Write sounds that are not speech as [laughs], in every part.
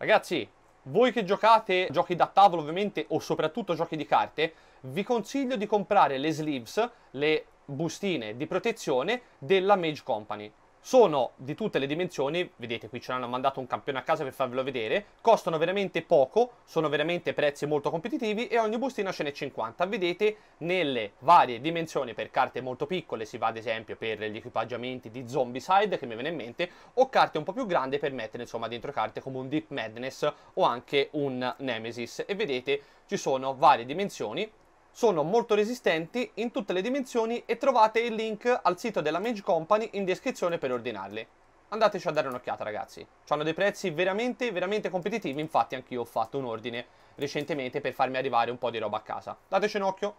Ragazzi, voi che giocate giochi da tavolo ovviamente o soprattutto giochi di carte, vi consiglio di comprare le sleeves, le bustine di protezione della Mage Company sono di tutte le dimensioni, vedete qui ce l'hanno mandato un campione a casa per farvelo vedere, costano veramente poco, sono veramente prezzi molto competitivi e ogni bustina ce n'è 50, vedete nelle varie dimensioni per carte molto piccole, si va ad esempio per gli equipaggiamenti di Zombicide che mi viene in mente, o carte un po' più grandi per mettere insomma dentro carte come un Deep Madness o anche un Nemesis e vedete ci sono varie dimensioni sono molto resistenti in tutte le dimensioni e trovate il link al sito della Mage Company in descrizione per ordinarli. Andateci a dare un'occhiata ragazzi, hanno dei prezzi veramente veramente competitivi, infatti anch'io ho fatto un ordine recentemente per farmi arrivare un po' di roba a casa. Dateci un occhio,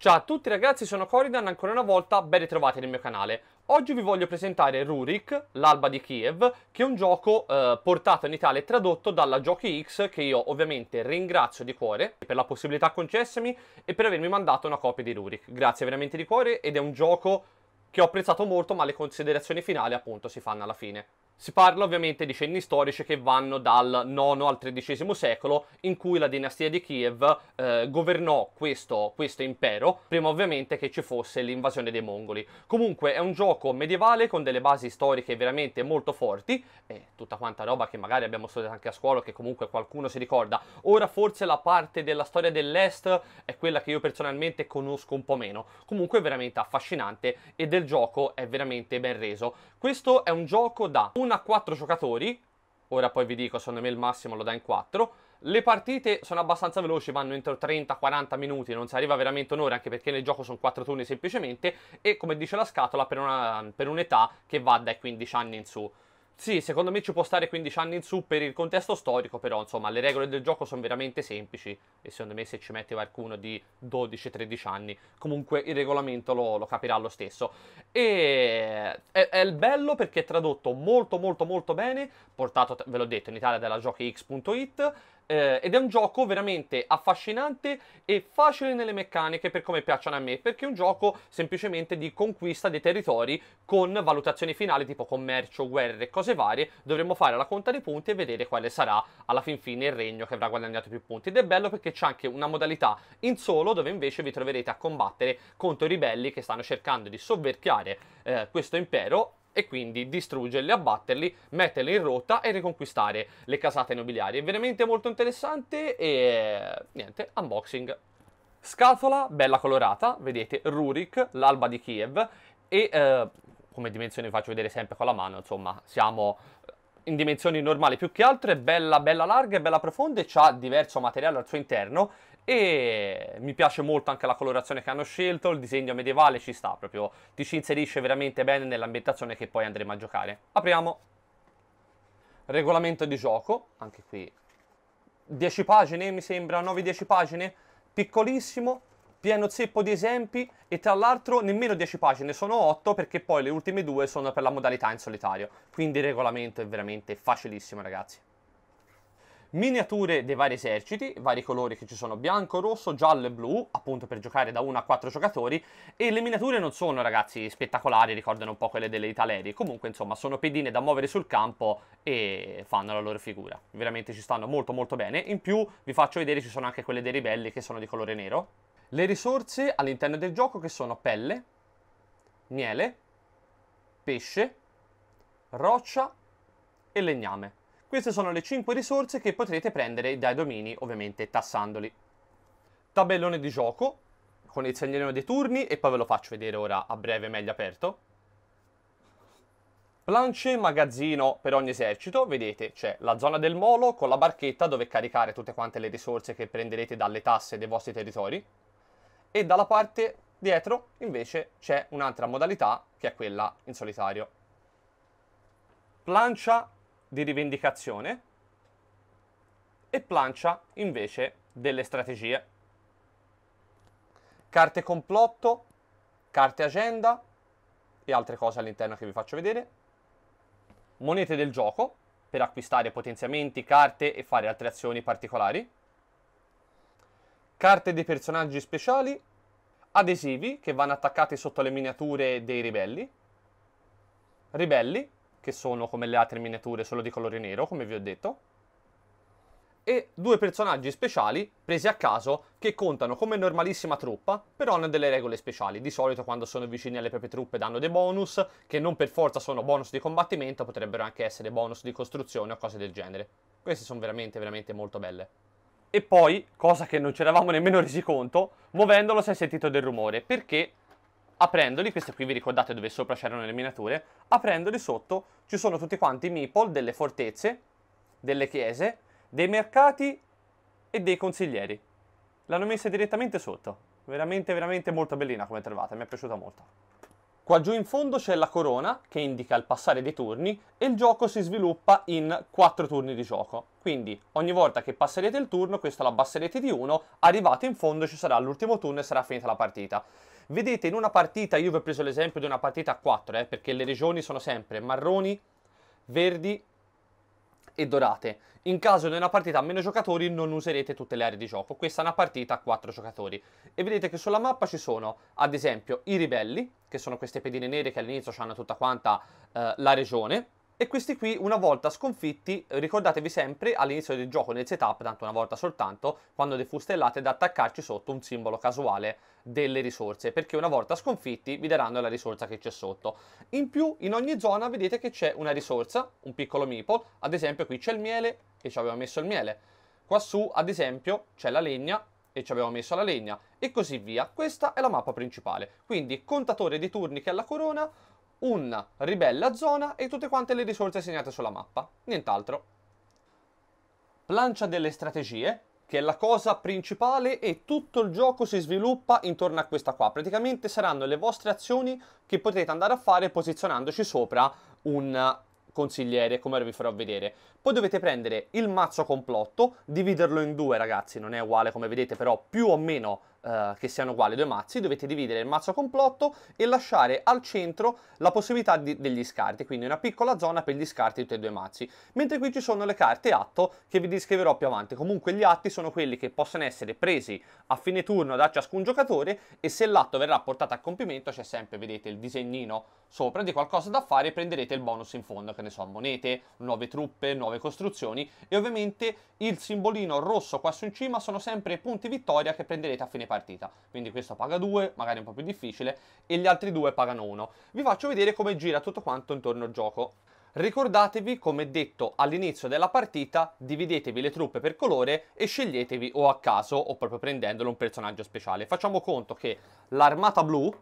Ciao a tutti ragazzi, sono Coridan, ancora una volta ben ritrovati nel mio canale. Oggi vi voglio presentare Rurik, l'alba di Kiev, che è un gioco eh, portato in Italia e tradotto dalla Giochi X, che io ovviamente ringrazio di cuore per la possibilità concessami e per avermi mandato una copia di Rurik. Grazie veramente di cuore ed è un gioco che ho apprezzato molto, ma le considerazioni finali appunto si fanno alla fine. Si parla ovviamente di cenni storici che vanno dal IX al XIII secolo, in cui la dinastia di Kiev eh, governò questo, questo, impero, prima ovviamente che ci fosse l'invasione dei mongoli. Comunque è un gioco medievale con delle basi storiche veramente molto forti, e tutta quanta roba che magari abbiamo studiato anche a scuola, che comunque qualcuno si ricorda. Ora forse la parte della storia dell'Est è quella che io personalmente conosco un po' meno. Comunque è veramente affascinante e del gioco è veramente ben reso. Questo è un gioco da... Un 1 a 4 giocatori, ora poi vi dico, secondo me il massimo lo dà in 4. Le partite sono abbastanza veloci, vanno entro 30-40 minuti, non si arriva veramente un'ora, anche perché nel gioco sono 4 turni semplicemente, e come dice la scatola, per, una, per un'età che va dai 15 anni in su. Sì, secondo me ci può stare 15 anni in su per il contesto storico, però insomma le regole del gioco sono veramente semplici e secondo me se ci mette qualcuno di 12-13 anni comunque il regolamento lo, lo capirà lo stesso. E è, è, il bello perché è tradotto molto molto molto bene, portato, ve l'ho detto, in Italia dalla giochix.it eh, ed è un gioco veramente affascinante e facile nelle meccaniche per come piacciono a me, perché è un gioco semplicemente di conquista dei territori con valutazioni finali tipo commercio, guerre, e cose varie, dovremmo fare la conta dei punti e vedere quale sarà alla fin fine il regno che avrà guadagnato più punti. Ed è bello perché c'è anche una modalità in solo dove invece vi troverete a combattere contro i ribelli che stanno cercando di sovverchiare eh, questo impero e quindi distruggerli, abbatterli, metterli in rotta e riconquistare le casate nobiliari. È veramente molto interessante e niente, unboxing. Scatola bella colorata, vedete Rurik, l'alba di Kiev e eh, come dimensioni faccio vedere sempre con la mano, insomma siamo in dimensioni normali più che altro, è bella bella larga e bella profonda e ha diverso materiale al suo interno e mi piace molto anche la colorazione che hanno scelto, il disegno medievale ci sta proprio, ti ci inserisce veramente bene nell'ambientazione che poi andremo a giocare. Apriamo. Regolamento di gioco, anche qui 10 pagine mi sembra, 9-10 pagine, piccolissimo, pieno zeppo di esempi e tra l'altro nemmeno 10 pagine, sono 8 perché poi le ultime due sono per la modalità in solitario, quindi il regolamento è veramente facilissimo ragazzi miniature dei vari eserciti, vari colori che ci sono, bianco, rosso, giallo e blu, appunto per giocare da 1 a 4 giocatori, e le miniature non sono ragazzi spettacolari, ricordano un po' quelle delle Italeri, comunque insomma sono pedine da muovere sul campo e fanno la loro figura, veramente ci stanno molto molto bene, in più vi faccio vedere ci sono anche quelle dei ribelli che sono di colore nero, le risorse all'interno del gioco che sono pelle, miele, pesce, roccia e legname. Queste sono le 5 risorse che potrete prendere dai domini, ovviamente tassandoli. Tabellone di gioco, con il segnalino dei turni e poi ve lo faccio vedere ora a breve meglio aperto. Planche, magazzino per ogni esercito, vedete c'è la zona del molo con la barchetta dove caricare tutte quante le risorse che prenderete dalle tasse dei vostri territori e dalla parte dietro invece c'è un'altra modalità che è quella in solitario. Plancia di rivendicazione e plancia invece delle strategie. Carte complotto, carte agenda e altre cose all'interno che vi faccio vedere. Monete del gioco per acquistare potenziamenti, carte e fare altre azioni particolari. Carte dei personaggi speciali, adesivi che vanno attaccati sotto le miniature dei ribelli. Ribelli che sono come le altre miniature solo di colore nero, come vi ho detto, e due personaggi speciali presi a caso che contano come normalissima truppa, però hanno delle regole speciali. Di solito quando sono vicini alle proprie truppe danno dei bonus, che non per forza sono bonus di combattimento, potrebbero anche essere bonus di costruzione o cose del genere. Queste sono veramente, veramente molto belle. E poi, cosa che non ci eravamo nemmeno resi conto, muovendolo si è sentito del rumore, perché aprendoli, queste qui vi ricordate dove sopra c'erano le miniature, aprendoli sotto ci sono tutti quanti i meeple delle fortezze, delle chiese, dei mercati e dei consiglieri. L'hanno messa direttamente sotto, veramente veramente molto bellina come trovate, mi è piaciuta molto. Qua giù in fondo c'è la corona che indica il passare dei turni e il gioco si sviluppa in 4 turni di gioco. Quindi ogni volta che passerete il turno, questo l'abbasserete di 1, arrivato in fondo ci sarà l'ultimo turno e sarà finita la partita. Vedete, in una partita, io vi ho preso l'esempio di una partita a 4, eh, perché le regioni sono sempre marroni, verdi e dorate. In caso di una partita a meno giocatori non userete tutte le aree di gioco. Questa è una partita a 4 giocatori. E vedete che sulla mappa ci sono, ad esempio, i ribelli, che sono queste pedine nere che all'inizio hanno tutta quanta eh, la regione, e questi qui una volta sconfitti, ricordatevi sempre all'inizio del gioco nel setup, tanto una volta soltanto, quando defustellate da attaccarci sotto un simbolo casuale delle risorse, perché una volta sconfitti vi daranno la risorsa che c'è sotto. In più in ogni zona vedete che c'è una risorsa, un piccolo meeple, ad esempio qui c'è il miele e ci abbiamo messo il miele. Quassù ad esempio c'è la legna e ci abbiamo messo la legna e così via. Questa è la mappa principale, quindi contatore di turni che è la corona, una ribella zona e tutte quante le risorse segnate sulla mappa, nient'altro. Plancia delle strategie, che è la cosa principale e tutto il gioco si sviluppa intorno a questa qua. Praticamente saranno le vostre azioni che potrete andare a fare posizionandoci sopra un consigliere, come ora vi farò vedere. Poi dovete prendere il mazzo complotto, dividerlo in due ragazzi, non è uguale come vedete, però più o meno eh, che siano uguali due mazzi, dovete dividere il mazzo complotto e lasciare al centro la possibilità di, degli scarti, quindi una piccola zona per gli scarti di tutti e due i mazzi. Mentre qui ci sono le carte atto che vi descriverò più avanti. Comunque gli atti sono quelli che possono essere presi a fine turno da ciascun giocatore e se l'atto verrà portato a compimento c'è sempre, vedete, il disegnino sopra di qualcosa da fare e prenderete il bonus in fondo, che ne so, monete, nuove truppe, nuove costruzioni e ovviamente il simbolino rosso qua su in cima sono sempre punti vittoria che prenderete a fine partita partita. Quindi questo paga 2, magari un po' più difficile, e gli altri due pagano 1. Vi faccio vedere come gira tutto quanto intorno al gioco. Ricordatevi, come detto all'inizio della partita, dividetevi le truppe per colore e sceglietevi o a caso o proprio prendendolo un personaggio speciale. Facciamo conto che l'armata blu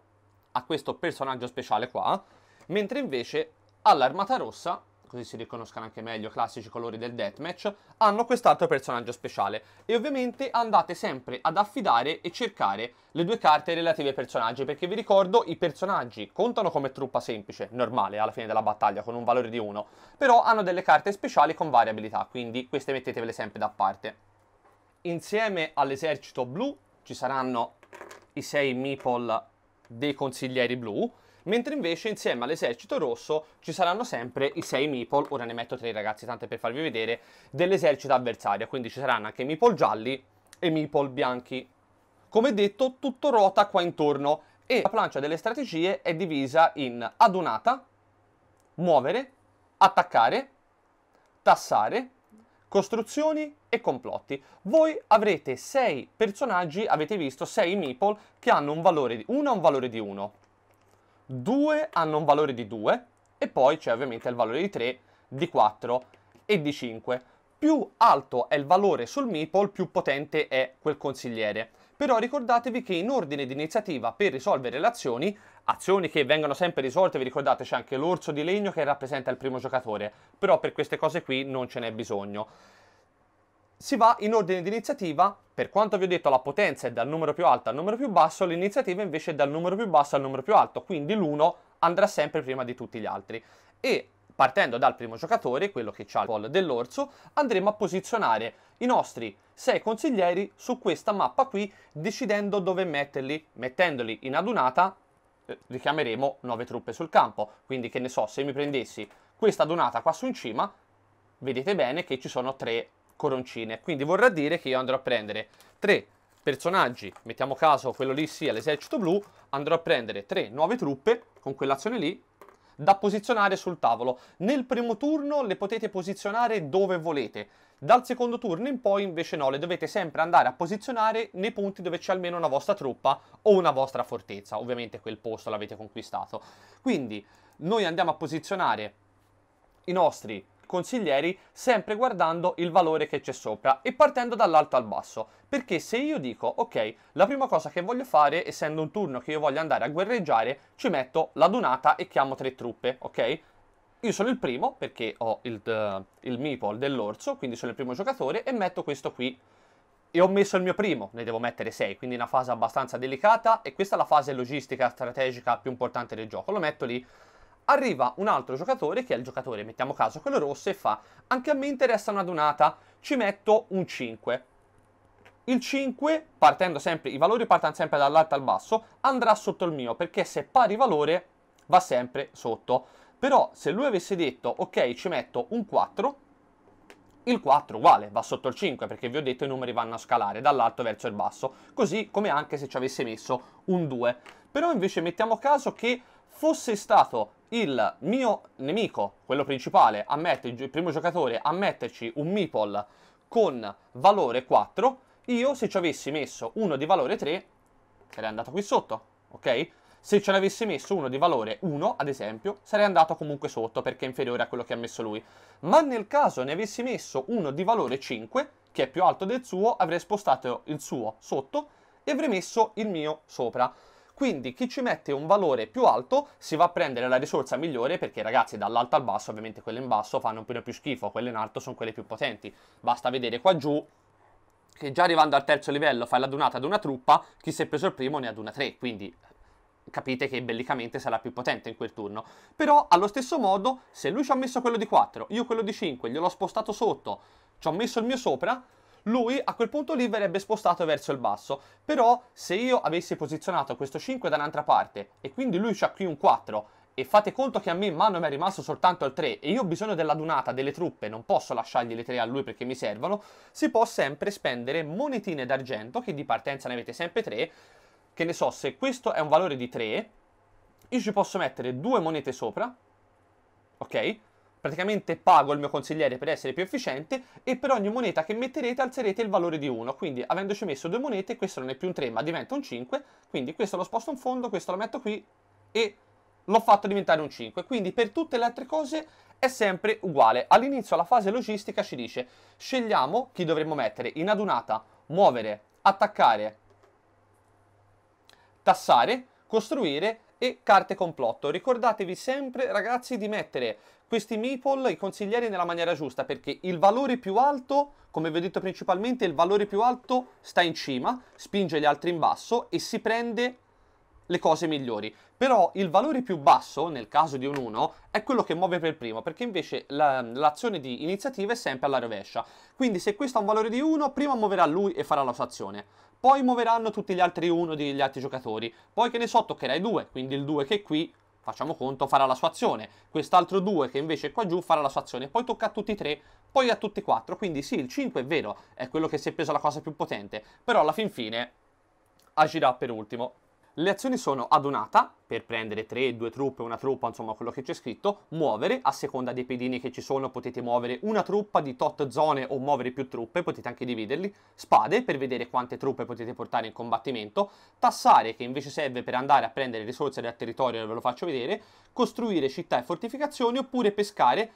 ha questo personaggio speciale qua, mentre invece all'armata rossa così si riconoscano anche meglio i classici colori del deathmatch, hanno quest'altro personaggio speciale e ovviamente andate sempre ad affidare e cercare le due carte relative ai personaggi perché vi ricordo i personaggi contano come truppa semplice, normale alla fine della battaglia con un valore di 1, però hanno delle carte speciali con varie abilità, quindi queste mettetevele sempre da parte. Insieme all'esercito blu ci saranno i 6 meeple dei consiglieri blu, mentre invece insieme all'esercito rosso ci saranno sempre i 6 meeple, ora ne metto 3 ragazzi tanto per farvi vedere, dell'esercito avversario, quindi ci saranno anche i meeple gialli e i meeple bianchi. Come detto tutto ruota qua intorno e la plancia delle strategie è divisa in adunata, muovere, attaccare, tassare, costruzioni e complotti. Voi avrete 6 personaggi, avete visto 6 meeple che hanno un valore di 1 e un valore di 1, 2 hanno un valore di 2 e poi c'è ovviamente il valore di 3, di 4 e di 5. Più alto è il valore sul meeple, più potente è quel consigliere. Però ricordatevi che in ordine di iniziativa per risolvere le azioni, azioni che vengono sempre risolte, vi ricordate c'è anche l'orso di legno che rappresenta il primo giocatore, però per queste cose qui non ce n'è bisogno si va in ordine di iniziativa, per quanto vi ho detto la potenza è dal numero più alto al numero più basso, l'iniziativa invece è dal numero più basso al numero più alto, quindi l'1 andrà sempre prima di tutti gli altri. E partendo dal primo giocatore, quello che ha il pol dell'orso, andremo a posizionare i nostri 6 consiglieri su questa mappa qui, decidendo dove metterli, mettendoli in adunata, richiameremo eh, 9 truppe sul campo, quindi che ne so, se mi prendessi questa adunata qua su in cima, vedete bene che ci sono 3 coroncine. Quindi vorrà dire che io andrò a prendere tre personaggi, mettiamo caso quello lì sia l'esercito blu, andrò a prendere tre nuove truppe con quell'azione lì da posizionare sul tavolo. Nel primo turno le potete posizionare dove volete, dal secondo turno in poi invece no, le dovete sempre andare a posizionare nei punti dove c'è almeno una vostra truppa o una vostra fortezza, ovviamente quel posto l'avete conquistato. Quindi noi andiamo a posizionare i nostri consiglieri sempre guardando il valore che c'è sopra e partendo dall'alto al basso perché se io dico ok la prima cosa che voglio fare essendo un turno che io voglio andare a guerreggiare ci metto la donata e chiamo tre truppe ok io sono il primo perché ho il, uh, il meeple dell'orso quindi sono il primo giocatore e metto questo qui e ho messo il mio primo, ne devo mettere 6, quindi una fase abbastanza delicata e questa è la fase logistica strategica più importante del gioco, lo metto lì arriva un altro giocatore che è il giocatore, mettiamo caso quello rosso, e fa anche a me interessa una donata, ci metto un 5. Il 5, partendo sempre, i valori partono sempre dall'alto al basso, andrà sotto il mio, perché se pari valore va sempre sotto. Però se lui avesse detto, ok, ci metto un 4, il 4 uguale, va sotto il 5 perché vi ho detto i numeri vanno a scalare dall'alto verso il basso, così come anche se ci avesse messo un 2. Però invece mettiamo caso che fosse stato il mio nemico, quello principale, a mettere, il primo giocatore a metterci un meeple con valore 4, io se ci avessi messo uno di valore 3 sarei andato qui sotto, ok? Se ce l'avessi messo uno di valore 1, ad esempio, sarei andato comunque sotto perché è inferiore a quello che ha messo lui. Ma nel caso ne avessi messo uno di valore 5, che è più alto del suo, avrei spostato il suo sotto e avrei messo il mio sopra. Quindi chi ci mette un valore più alto si va a prendere la risorsa migliore perché ragazzi dall'alto al basso ovviamente quelle in basso fanno un po' più schifo, quelle in alto sono quelle più potenti. Basta vedere qua giù che già arrivando al terzo livello fai la donata ad una truppa, chi si è preso il primo ne aduna tre, quindi eh, capite che bellicamente sarà più potente in quel turno. Però allo stesso modo, se lui ci ha messo quello di 4, io quello di 5, gliel'ho spostato sotto, ci ho messo il mio sopra, lui a quel punto lì verrebbe spostato verso il basso. Però se io avessi posizionato questo 5 da un'altra parte e quindi lui c'ha qui un 4 e fate conto che a me in mano mi è rimasto soltanto il 3 e io ho bisogno della dell'adunata delle truppe, non posso lasciargli le 3 a lui perché mi servono, si può sempre spendere monetine d'argento, che di partenza ne avete sempre 3, che ne so, se questo è un valore di 3, io ci posso mettere due monete sopra, ok? praticamente pago il mio consigliere per essere più efficiente e per ogni moneta che metterete alzerete il valore di 1, quindi avendoci messo due monete questo non è più un 3 ma diventa un 5, quindi questo lo sposto in fondo, questo lo metto qui e l'ho fatto diventare un 5, quindi per tutte le altre cose è sempre uguale. All'inizio la fase logistica ci dice scegliamo chi dovremmo mettere in adunata, muovere, attaccare, tassare, costruire e carte complotto. Ricordatevi sempre ragazzi di mettere questi meeple, i consiglieri nella maniera giusta perché il valore più alto, come vi ho detto principalmente, il valore più alto sta in cima, spinge gli altri in basso e si prende le cose migliori. Però il valore più basso, nel caso di un 1, è quello che muove per primo, perché invece la, l'azione di iniziativa è sempre alla rovescia. Quindi se questo ha un valore di 1, prima muoverà lui e farà la sua azione. Poi muoveranno tutti gli altri 1 degli altri giocatori. Poi che ne so, toccherà i 2, quindi il 2 che è qui facciamo conto, farà la sua azione. Quest'altro 2 che invece è qua giù farà la sua azione. Poi tocca a tutti e tre, poi a tutti e quattro. Quindi sì, il 5 è vero, è quello che si è preso la cosa più potente. Però alla fin fine agirà per ultimo. Le azioni sono adunata, per prendere 3, 2 truppe, una truppa, insomma quello che c'è scritto, muovere, a seconda dei pedini che ci sono potete muovere una truppa di tot zone o muovere più truppe, potete anche dividerli, spade per vedere quante truppe potete portare in combattimento, tassare che invece serve per andare a prendere risorse dal territorio, ve lo faccio vedere, costruire città e fortificazioni oppure pescare,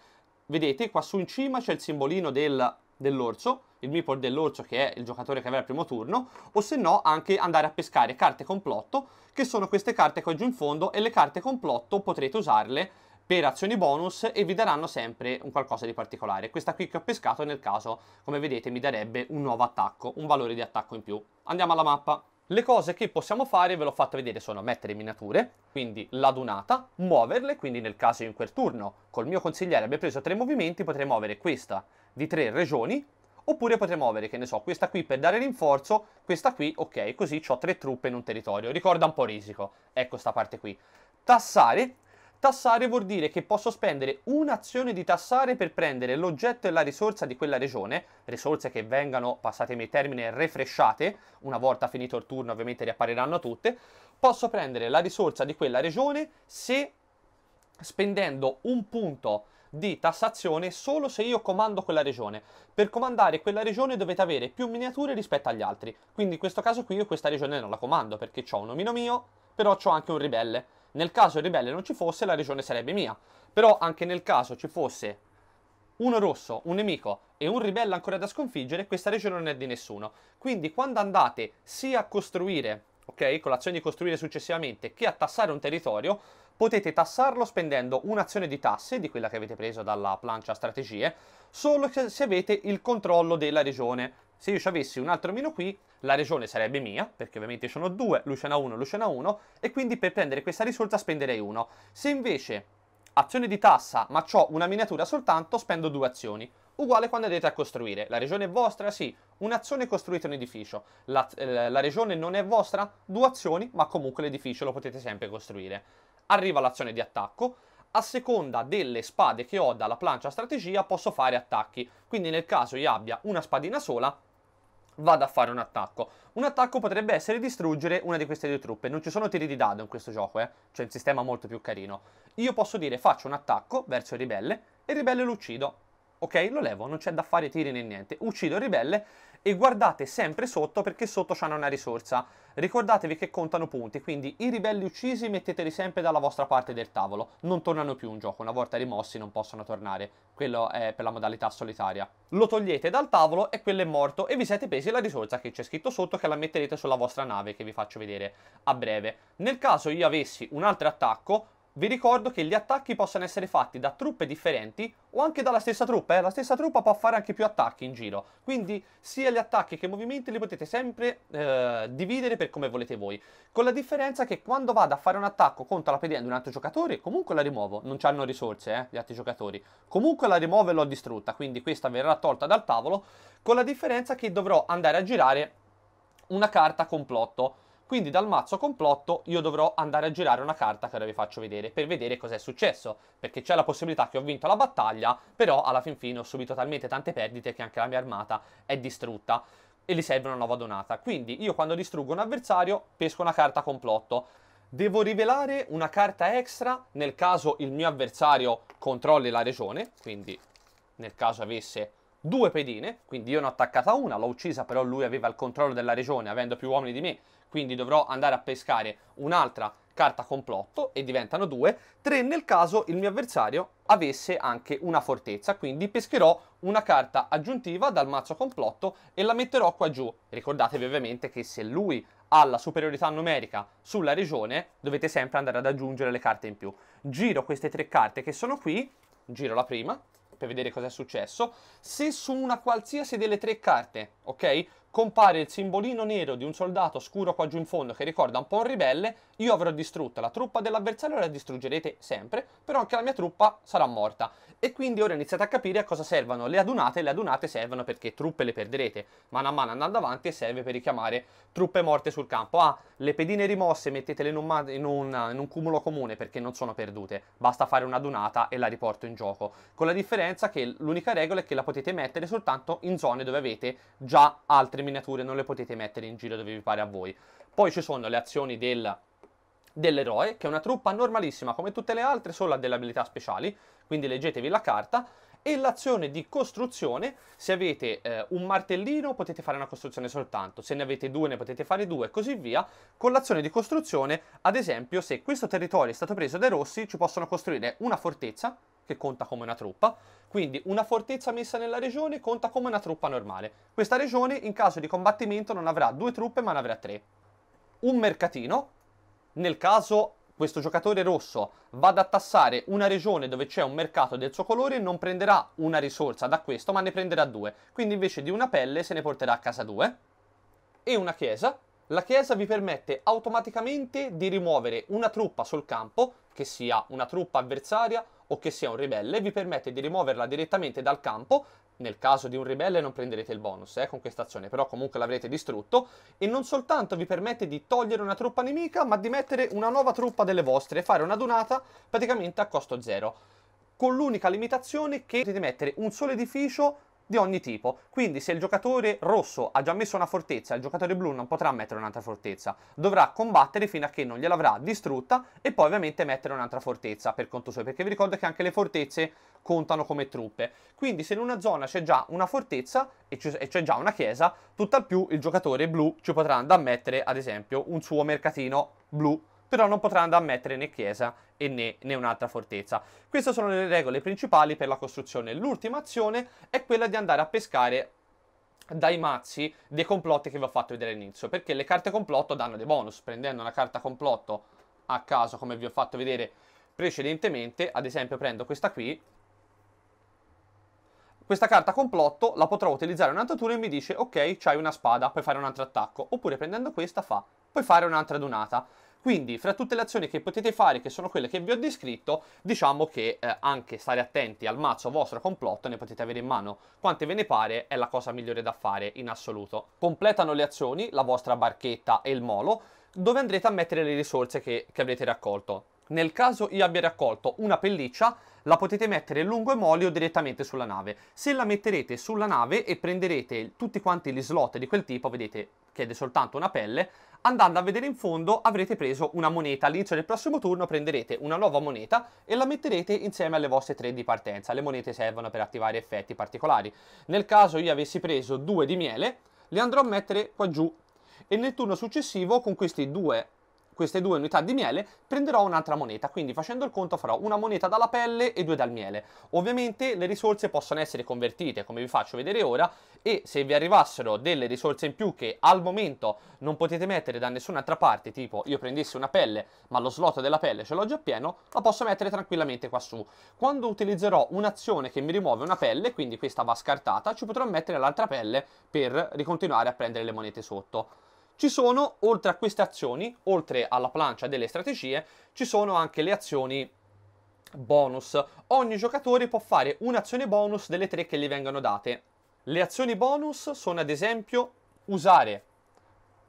vedete qua su in cima c'è il simbolino del dell'orso, il meeple dell'orso che è il giocatore che avrà il primo turno, o se no anche andare a pescare carte complotto, che sono queste carte che ho giù in fondo e le carte complotto potrete usarle per azioni bonus e vi daranno sempre un qualcosa di particolare. Questa qui che ho pescato nel caso, come vedete, mi darebbe un nuovo attacco, un valore di attacco in più. Andiamo alla mappa. Le cose che possiamo fare, ve l'ho fatto vedere, sono mettere miniature, quindi la dunata, muoverle, quindi nel caso in quel turno, col mio consigliere abbia preso tre movimenti, potrei muovere questa, di tre regioni, oppure potremmo avere, che ne so, questa qui per dare rinforzo, questa qui, ok, così ho tre truppe in un territorio, ricorda un po' risico, ecco sta parte qui. Tassare, tassare vuol dire che posso spendere un'azione di tassare per prendere l'oggetto e la risorsa di quella regione, risorse che vengano, passatemi il termini, refresciate, una volta finito il turno ovviamente riappariranno tutte, posso prendere la risorsa di quella regione se spendendo un punto di tassazione solo se io comando quella regione. Per comandare quella regione dovete avere più miniature rispetto agli altri. Quindi in questo caso qui io questa regione non la comando perché ho un omino mio, però ho anche un ribelle. Nel caso il ribelle non ci fosse, la regione sarebbe mia. Però anche nel caso ci fosse uno rosso, un nemico e un ribelle ancora da sconfiggere, questa regione non è di nessuno. Quindi quando andate sia a costruire, ok, con l'azione di costruire successivamente, che a tassare un territorio, potete tassarlo spendendo un'azione di tasse, di quella che avete preso dalla plancia strategie, solo se avete il controllo della regione. Se io ci avessi un altro meno qui, la regione sarebbe mia, perché ovviamente sono due, Luciana 1, Luciana 1, e quindi per prendere questa risorsa spenderei 1. Se invece azione di tassa, ma ho una miniatura soltanto, spendo due azioni uguale quando andrete a costruire. La regione è vostra? Sì. Un'azione costruite un edificio. La, eh, la regione non è vostra? Due azioni, ma comunque l'edificio lo potete sempre costruire arriva l'azione di attacco, a seconda delle spade che ho dalla plancia strategia posso fare attacchi, quindi nel caso io abbia una spadina sola vado a fare un attacco. Un attacco potrebbe essere distruggere una di queste due truppe, non ci sono tiri di dado in questo gioco, eh? c'è un sistema molto più carino. Io posso dire faccio un attacco verso il ribelle e il ribelle lo uccido, ok? Lo levo, non c'è da fare tiri né niente, uccido il ribelle e guardate sempre sotto perché sotto c'hanno una risorsa. Ricordatevi che contano punti, quindi i ribelli uccisi metteteli sempre dalla vostra parte del tavolo, non tornano più in gioco, una volta rimossi non possono tornare, quello è per la modalità solitaria. Lo togliete dal tavolo e quello è morto e vi siete presi la risorsa che c'è scritto sotto che la metterete sulla vostra nave che vi faccio vedere a breve. Nel caso io avessi un altro attacco, vi ricordo che gli attacchi possono essere fatti da truppe differenti o anche dalla stessa truppa, eh? la stessa truppa può fare anche più attacchi in giro, quindi sia gli attacchi che i movimenti li potete sempre eh, dividere per come volete voi, con la differenza che quando vado a fare un attacco contro la pedina di un altro giocatore comunque la rimuovo, non hanno risorse eh, gli altri giocatori, comunque la rimuovo e l'ho distrutta, quindi questa verrà tolta dal tavolo, con la differenza che dovrò andare a girare una carta complotto, quindi dal mazzo complotto io dovrò andare a girare una carta che ora vi faccio vedere per vedere cos'è successo, perché c'è la possibilità che ho vinto la battaglia, però alla fin fine ho subito talmente tante perdite che anche la mia armata è distrutta e gli serve una nuova donata. Quindi io quando distruggo un avversario pesco una carta complotto. Devo rivelare una carta extra nel caso il mio avversario controlli la regione, quindi nel caso avesse due pedine, quindi io ne ho attaccata una, l'ho uccisa, però lui aveva il controllo della regione avendo più uomini di me, quindi dovrò andare a pescare un'altra carta complotto e diventano due, tre nel caso il mio avversario avesse anche una fortezza, quindi pescherò una carta aggiuntiva dal mazzo complotto e la metterò qua giù. Ricordatevi ovviamente che se lui ha la superiorità numerica sulla regione dovete sempre andare ad aggiungere le carte in più. Giro queste tre carte che sono qui, giro la prima, per vedere cosa è successo, se su una qualsiasi delle tre carte, ok? compare il simbolino nero di un soldato scuro qua giù in fondo che ricorda un po' un ribelle, io avrò distrutta la truppa dell'avversario e la distruggerete sempre, però anche la mia truppa sarà morta. E quindi ora iniziate a capire a cosa servono le adunate, le adunate servono perché truppe le perderete, mano a mano andando avanti serve per richiamare truppe morte sul campo. Ah, le pedine rimosse mettetele in un, in un, in un cumulo comune perché non sono perdute, basta fare una adunata e la riporto in gioco, con la differenza che l'unica regola è che la potete mettere soltanto in zone dove avete già altre vostre miniature non le potete mettere in giro dove vi pare a voi. Poi ci sono le azioni del, dell'eroe, che è una truppa normalissima come tutte le altre, solo ha delle abilità speciali, quindi leggetevi la carta, e l'azione di costruzione, se avete eh, un martellino potete fare una costruzione soltanto, se ne avete due ne potete fare due e così via. Con l'azione di costruzione, ad esempio, se questo territorio è stato preso dai rossi, ci possono costruire una fortezza che conta come una truppa, quindi una fortezza messa nella regione conta come una truppa normale. Questa regione in caso di combattimento non avrà due truppe ma ne avrà tre. Un mercatino, nel caso questo giocatore rosso vada a tassare una regione dove c'è un mercato del suo colore non prenderà una risorsa da questo ma ne prenderà due, quindi invece di una pelle se ne porterà a casa due. E una chiesa, la chiesa vi permette automaticamente di rimuovere una truppa sul campo, che sia una truppa avversaria o che sia un ribelle, vi permette di rimuoverla direttamente dal campo. Nel caso di un ribelle non prenderete il bonus eh, con questa azione, però comunque l'avrete distrutto. E non soltanto vi permette di togliere una truppa nemica, ma di mettere una nuova truppa delle vostre e fare una donata praticamente a costo zero. Con l'unica limitazione che potete mettere un solo edificio di ogni tipo. Quindi se il giocatore rosso ha già messo una fortezza, il giocatore blu non potrà mettere un'altra fortezza. Dovrà combattere fino a che non gliel'avrà distrutta e poi ovviamente mettere un'altra fortezza per conto suo. Perché vi ricordo che anche le fortezze contano come truppe. Quindi se in una zona c'è già una fortezza e c'è già una chiesa, tutt'al più il giocatore blu ci potrà andare a mettere ad esempio un suo mercatino blu però non potranno ammettere né chiesa e né, né, un'altra fortezza. Queste sono le regole principali per la costruzione. L'ultima azione è quella di andare a pescare dai mazzi dei complotti che vi ho fatto vedere all'inizio, perché le carte complotto danno dei bonus, prendendo una carta complotto a caso come vi ho fatto vedere precedentemente, ad esempio prendo questa qui, questa carta complotto la potrò utilizzare un'altra turno e mi dice ok c'hai una spada, puoi fare un altro attacco, oppure prendendo questa fa puoi fare un'altra donata. Quindi fra tutte le azioni che potete fare, che sono quelle che vi ho descritto, diciamo che eh, anche stare attenti al mazzo vostro complotto, ne potete avere in mano quante ve ne pare, è la cosa migliore da fare in assoluto. Completano le azioni, la vostra barchetta e il molo, dove andrete a mettere le risorse che, che avrete raccolto. Nel caso io abbia raccolto una pelliccia, la potete mettere lungo e moli o direttamente sulla nave. Se la metterete sulla nave e prenderete tutti quanti gli slot di quel tipo, vedete chiede soltanto una pelle, andando a vedere in fondo avrete preso una moneta, all'inizio del prossimo turno prenderete una nuova moneta e la metterete insieme alle vostre tre di partenza, le monete servono per attivare effetti particolari, nel caso io avessi preso due di miele le andrò a mettere qua giù e nel turno successivo con questi due queste due unità di miele, prenderò un'altra moneta, quindi facendo il conto farò una moneta dalla pelle e due dal miele. Ovviamente le risorse possono essere convertite, come vi faccio vedere ora, e se vi arrivassero delle risorse in più che al momento non potete mettere da nessun'altra parte, tipo io prendessi una pelle, ma lo slot della pelle ce l'ho già pieno, la posso mettere tranquillamente qua su. Quando utilizzerò un'azione che mi rimuove una pelle, quindi questa va scartata, ci potrò mettere l'altra pelle per ricontinuare a prendere le monete sotto ci sono, oltre a queste azioni, oltre alla plancia delle strategie, ci sono anche le azioni bonus. Ogni giocatore può fare un'azione bonus delle tre che gli vengono date. Le azioni bonus sono ad esempio usare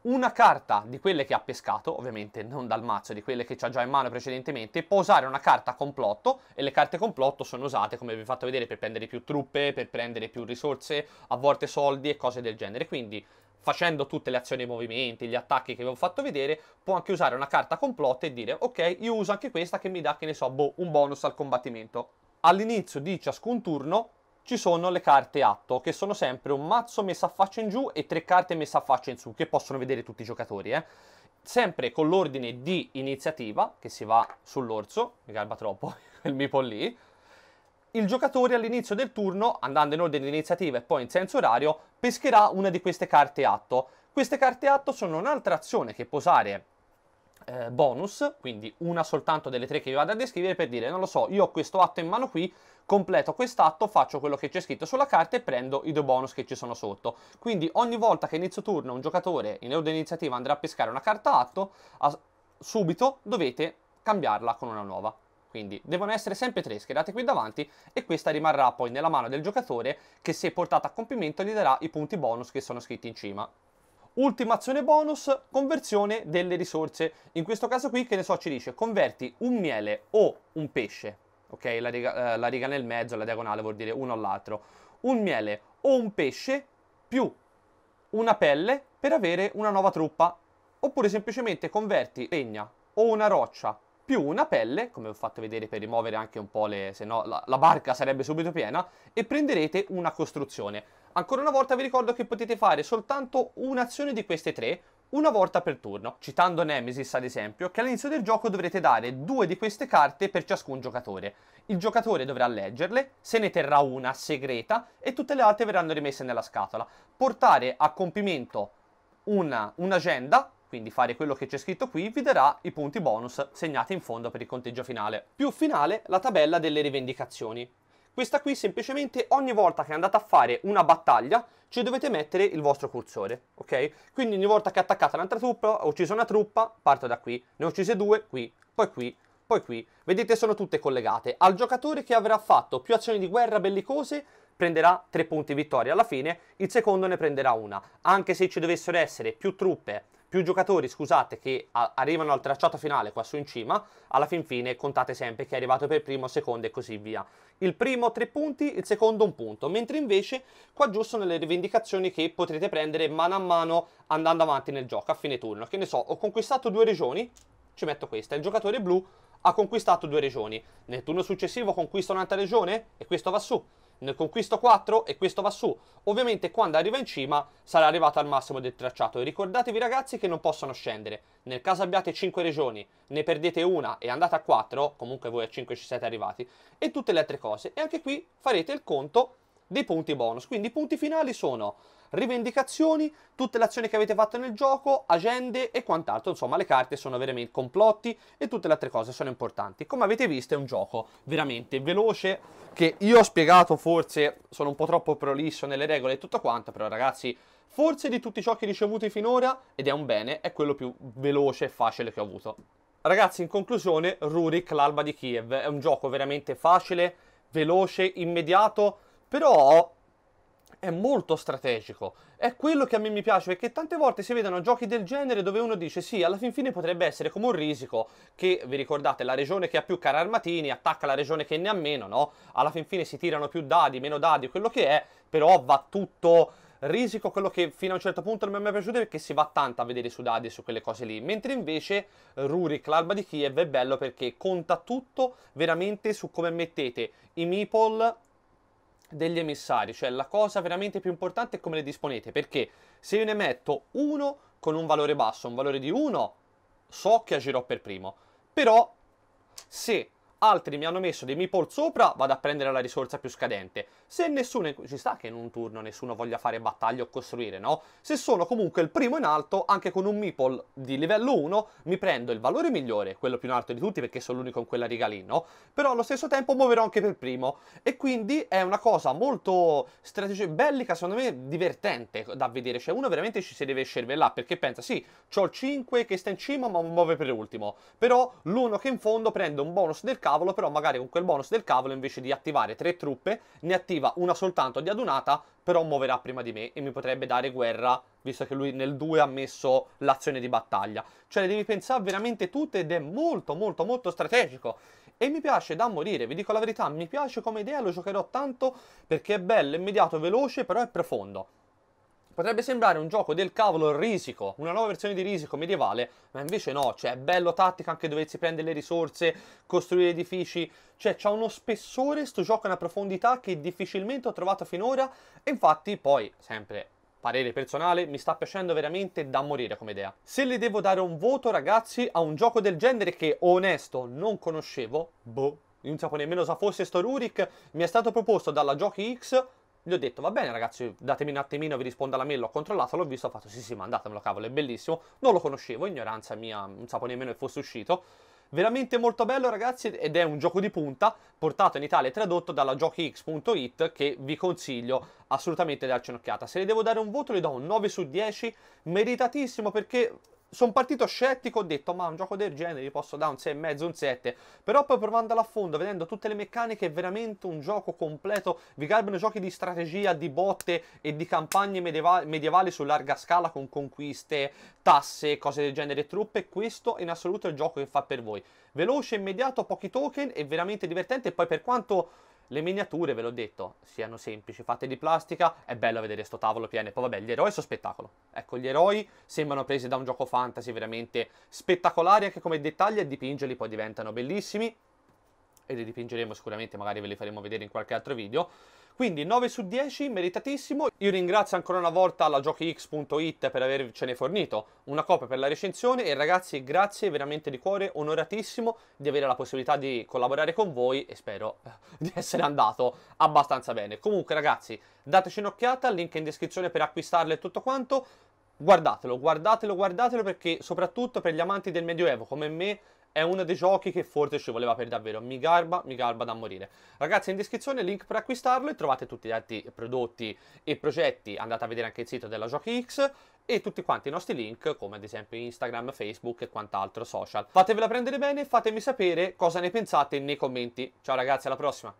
una carta di quelle che ha pescato, ovviamente non dal mazzo, di quelle che ha già in mano precedentemente, può usare una carta complotto e le carte complotto sono usate, come vi ho fatto vedere, per prendere più truppe, per prendere più risorse, a volte soldi e cose del genere. Quindi facendo tutte le azioni e i movimenti, gli attacchi che vi ho fatto vedere, può anche usare una carta complota e dire ok, io uso anche questa che mi dà, che ne so, boh, un bonus al combattimento. All'inizio di ciascun turno ci sono le carte atto, che sono sempre un mazzo messo a faccia in giù e tre carte messe a faccia in su, che possono vedere tutti i giocatori, eh. Sempre con l'ordine di iniziativa, che si va sull'orso, mi garba troppo, il [laughs] mipo lì, il giocatore all'inizio del turno, andando in ordine di iniziativa e poi in senso orario, pescherà una di queste carte atto. Queste carte atto sono un'altra azione che può usare eh, bonus, quindi una soltanto delle tre che vi vado a descrivere per dire, non lo so, io ho questo atto in mano qui, completo quest'atto, faccio quello che c'è scritto sulla carta e prendo i due bonus che ci sono sotto. Quindi ogni volta che inizio turno un giocatore in ordine di iniziativa andrà a pescare una carta atto, subito dovete cambiarla con una nuova quindi devono essere sempre tre schierate qui davanti e questa rimarrà poi nella mano del giocatore che se portata a compimento gli darà i punti bonus che sono scritti in cima. Ultima azione bonus, conversione delle risorse. In questo caso qui, che ne so, ci dice converti un miele o un pesce, ok? La riga, eh, la riga nel mezzo, la diagonale vuol dire uno all'altro. Un miele o un pesce più una pelle per avere una nuova truppa. Oppure semplicemente converti legna o una roccia più una pelle, come ho fatto vedere per rimuovere anche un po' le... se no la, la barca sarebbe subito piena, e prenderete una costruzione. Ancora una volta vi ricordo che potete fare soltanto un'azione di queste tre, una volta per turno, citando Nemesis ad esempio, che all'inizio del gioco dovrete dare due di queste carte per ciascun giocatore. Il giocatore dovrà leggerle, se ne terrà una segreta e tutte le altre verranno rimesse nella scatola. Portare a compimento un'agenda, un quindi fare quello che c'è scritto qui vi darà i punti bonus segnati in fondo per il conteggio finale. Più finale la tabella delle rivendicazioni. Questa qui semplicemente ogni volta che andate a fare una battaglia ci dovete mettere il vostro cursore, ok? Quindi ogni volta che attaccate un'altra truppa, ho ucciso una truppa, parto da qui, ne ho uccise due, qui, poi qui, poi qui. Vedete sono tutte collegate. Al giocatore che avrà fatto più azioni di guerra bellicose prenderà tre punti vittoria alla fine, il secondo ne prenderà una. Anche se ci dovessero essere più truppe più giocatori, scusate, che arrivano al tracciato finale qua su in cima, alla fin fine contate sempre chi è arrivato per primo, secondo e così via. Il primo tre punti, il secondo un punto, mentre invece qua giù sono le rivendicazioni che potrete prendere mano a mano andando avanti nel gioco a fine turno. Che ne so, ho conquistato due regioni, ci metto questa, il giocatore blu ha conquistato due regioni, nel turno successivo conquista un'altra regione e questo va su ne conquisto 4 e questo va su. Ovviamente quando arriva in cima sarà arrivato al massimo del tracciato. E ricordatevi ragazzi che non possono scendere. Nel caso abbiate 5 regioni, ne perdete una e andate a 4, comunque voi a 5 ci siete arrivati, e tutte le altre cose. E anche qui farete il conto dei punti bonus. Quindi i punti finali sono rivendicazioni, tutte le azioni che avete fatto nel gioco, agende e quant'altro, insomma le carte sono veramente complotti e tutte le altre cose sono importanti. Come avete visto è un gioco veramente veloce che io ho spiegato forse sono un po' troppo prolisso nelle regole e tutto quanto, però ragazzi forse di tutti i giochi ricevuti finora, ed è un bene, è quello più veloce e facile che ho avuto. Ragazzi, in conclusione, Rurik, l'alba di Kiev, è un gioco veramente facile, veloce, immediato, però è molto strategico. È quello che a me mi piace perché tante volte si vedono giochi del genere dove uno dice sì, alla fin fine potrebbe essere come un risico che, vi ricordate, la regione che ha più carri armatini attacca la regione che ne ha meno, no? Alla fin fine si tirano più dadi, meno dadi, quello che è, però va tutto risico, quello che fino a un certo punto non mi è mai piaciuto perché si va tanto a vedere su dadi e su quelle cose lì, mentre invece Rurik, l'alba di Kiev è bello perché conta tutto veramente su come mettete i meeple degli emissari, cioè la cosa veramente più importante è come le disponete, perché se io ne metto uno con un valore basso, un valore di 1, so che agirò per primo, però se altri mi hanno messo dei meeple sopra, vado a prendere la risorsa più scadente. Se nessuno, ci sta che in un turno nessuno voglia fare battaglia o costruire, no? Se sono comunque il primo in alto, anche con un meeple di livello 1, mi prendo il valore migliore, quello più in alto di tutti perché sono l'unico in quella riga lì, no? Però allo stesso tempo muoverò anche per primo. E quindi è una cosa molto strategica, bellica, secondo me divertente da vedere. Cioè uno veramente ci si deve scervellare perché pensa, sì, ho il 5 che sta in cima ma muove per ultimo. Però l'uno che in fondo prende un bonus del cazzo cavolo, però magari con quel bonus del cavolo invece di attivare tre truppe, ne attiva una soltanto di adunata, però muoverà prima di me e mi potrebbe dare guerra, visto che lui nel 2 ha messo l'azione di battaglia. Cioè le devi pensare veramente tutte ed è molto molto molto strategico. E mi piace da morire, vi dico la verità, mi piace come idea, lo giocherò tanto perché è bello, immediato, veloce, però è profondo. Potrebbe sembrare un gioco del cavolo risico, una nuova versione di risico medievale, ma invece no, cioè è bello tattica anche doversi prendere le risorse, costruire edifici, cioè c'ha uno spessore sto gioco ha una profondità che difficilmente ho trovato finora e infatti poi, sempre parere personale, mi sta piacendo veramente da morire come idea. Se le devo dare un voto ragazzi a un gioco del genere che onesto non conoscevo, boh, non sapevo nemmeno cosa fosse sto Rurik, mi è stato proposto dalla Giochi X, gli ho detto, va bene ragazzi, datemi un attimino, vi rispondo alla mail, l'ho controllato, l'ho visto, ho fatto sì sì, mandatemelo, cavolo, è bellissimo, non lo conoscevo, ignoranza mia, non sapevo nemmeno che fosse uscito, veramente molto bello ragazzi ed è un gioco di punta portato in Italia e tradotto dalla giochix.it che vi consiglio assolutamente di darci un'occhiata se le devo dare un voto le do un 9 su 10 meritatissimo perché sono partito scettico, ho detto ma un gioco del genere gli posso dare un 6,5, un 7, però poi provando a fondo, vedendo tutte le meccaniche, è veramente un gioco completo, vi garbano giochi di strategia, di botte e di campagne medievali, medievali su larga scala con conquiste, tasse, cose del genere, truppe, questo in assoluto è il gioco che fa per voi. Veloce, immediato, pochi token, è veramente divertente e poi per quanto le miniature, ve l'ho detto, siano semplici, fatte di plastica, è bello vedere sto tavolo pieno. Poi vabbè, gli eroi sono spettacolo. Ecco, gli eroi sembrano presi da un gioco fantasy veramente spettacolare, anche come dettagli e dipingerli poi diventano bellissimi e le dipingeremo sicuramente, magari ve le faremo vedere in qualche altro video. Quindi 9 su 10, meritatissimo. Io ringrazio ancora una volta la giochix.it per avercene fornito una copia per la recensione e ragazzi grazie veramente di cuore, onoratissimo di avere la possibilità di collaborare con voi e spero eh, di essere andato abbastanza bene. Comunque ragazzi dateci un'occhiata, link in descrizione per acquistarle e tutto quanto. Guardatelo, guardatelo, guardatelo perché soprattutto per gli amanti del Medioevo come me è uno dei giochi che forse ci voleva per davvero. Mi garba, mi garba da morire. Ragazzi, in descrizione il link per acquistarlo e trovate tutti gli altri prodotti e progetti. Andate a vedere anche il sito della Giochi X e tutti quanti i nostri link, come ad esempio Instagram, Facebook e quant'altro social. Fatevela prendere bene e fatemi sapere cosa ne pensate nei commenti. Ciao ragazzi, alla prossima!